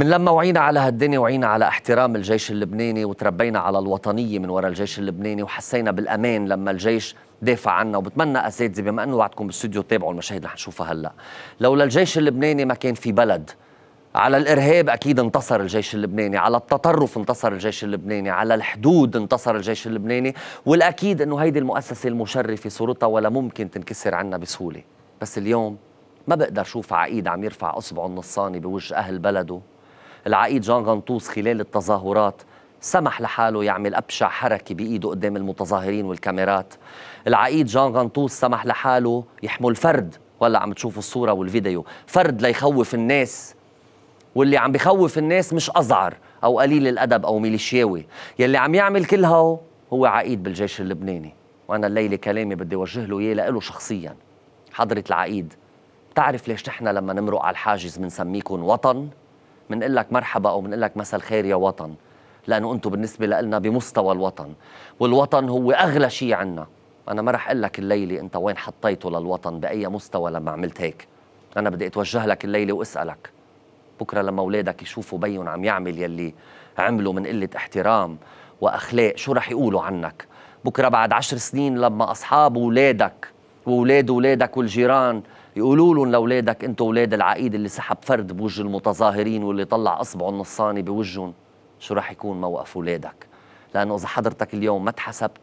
من لما وعينا على هالدنيا وعينا على احترام الجيش اللبناني وتربينا على الوطنيه من وراء الجيش اللبناني وحسينا بالامان لما الجيش دافع عنا وبتمنى اساتذه بما انه وعدكم بالاستوديو تابعوا المشاهد رح نشوفها هلا لولا الجيش اللبناني ما كان في بلد على الارهاب اكيد انتصر الجيش اللبناني، على التطرف انتصر الجيش اللبناني، على الحدود انتصر الجيش اللبناني، والاكيد انه هيدي المؤسسه المشرفه صورتها ولا ممكن تنكسر عنا بسهوله، بس اليوم ما بقدر شوف عقيد عم يرفع اصبعه النصاني بوجه اهل بلده العقيد جان غنطوس خلال التظاهرات سمح لحاله يعمل أبشع حركة بإيده قدام المتظاهرين والكاميرات العقيد جان غنطوس سمح لحاله يحمل فرد ولا عم تشوفوا الصورة والفيديو فرد ليخوف الناس واللي عم بخوف الناس مش أزعر أو قليل الأدب أو ميليشياوي يلي عم يعمل كل هو هو عقيد بالجيش اللبناني وأنا الليلة كلامي بدي وجه له إياه لإله شخصياً حضرة العقيد بتعرف ليش نحن لما نمرق على الحاجز بنسميكم وطن؟ بنقول لك مرحبا او بنقول لك مساء الخير يا وطن لانه انتم بالنسبه لنا بمستوى الوطن والوطن هو اغلى شيء عنا انا ما راح اقول لك الليله انت وين حطيته للوطن باي مستوى لما عملت هيك انا بدي اتوجه لك الليله واسالك بكره لما اولادك يشوفوا بيهم عم يعمل يلي عمله من قله احترام واخلاق شو راح يقولوا عنك بكره بعد عشر سنين لما اصحاب اولادك واولاد اولادك والجيران يقولوا لهم لاولادك انتم اولاد العقيد اللي سحب فرد بوجه المتظاهرين واللي طلع اصبعه النصاني بوجههم شو رح يكون موقف اولادك لانه اذا حضرتك اليوم ما تحسبت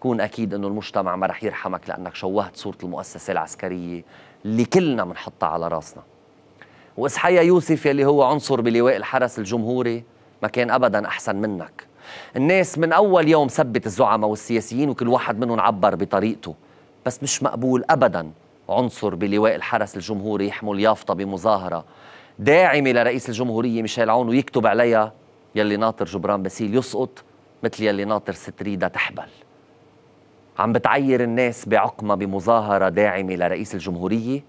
كون اكيد انه المجتمع ما رح يرحمك لانك شوهت صوره المؤسسه العسكريه اللي كلنا بنحطها على راسنا واسحيا يوسف يلي هو عنصر بلواء الحرس الجمهوري ما كان ابدا احسن منك الناس من اول يوم سبت الزعماء والسياسيين وكل واحد منهم عبر بطريقته بس مش مقبول أبدا عنصر بلواء الحرس الجمهوري يحمل يافطة بمظاهرة داعمة لرئيس الجمهورية ميشيل عون ويكتب عليها يلي ناطر جبران باسيل يسقط مثل يلي ناطر ستريدا تحبل عم بتعير الناس بعقمة بمظاهرة داعمة لرئيس الجمهورية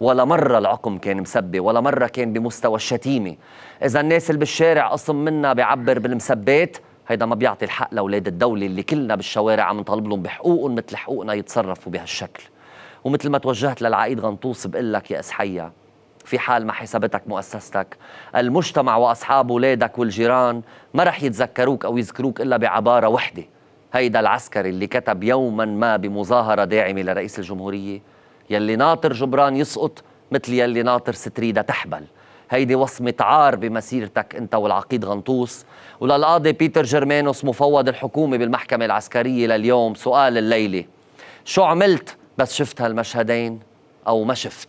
ولا مرة العقم كان مسبة ولا مرة كان بمستوى الشتيمة إذا الناس اللي بالشارع قصم منا بيعبر بالمسبات هيدا ما بيعطي الحق لاولاد الدوله اللي كلنا بالشوارع عم نطالب لهم بحقوقهم مثل حقوقنا يتصرفوا بهالشكل ومثل ما توجهت للعقيد غنطوس بقول لك يا اسحيه في حال ما حسبتك مؤسستك المجتمع واصحاب اولادك والجيران ما رح يتذكروك او يذكروك الا بعباره وحده هيدا العسكري اللي كتب يوما ما بمظاهره داعمه لرئيس الجمهوريه يلي ناطر جبران يسقط مثل يلي ناطر ستريدا تحبل هيدي وصمة عار بمسيرتك أنت والعقيد غنطوس وللقاضي بيتر جرمانوس مفوض الحكومة بالمحكمة العسكرية لليوم سؤال الليلة شو عملت بس شفت هالمشهدين أو ما شفت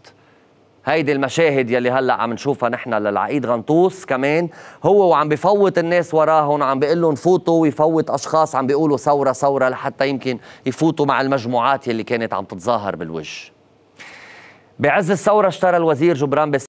هيدي المشاهد يلي هلا عم نشوفها نحن للعقيد غنطوس كمان هو وعم بفوت الناس وراهم عم بيقول لهم فوتوا ويفوت اشخاص عم بيقولوا ثوره ثوره لحتى يمكن يفوتوا مع المجموعات يلي كانت عم تتظاهر بالوجه بعز الثوره اشترى الوزير جبران بس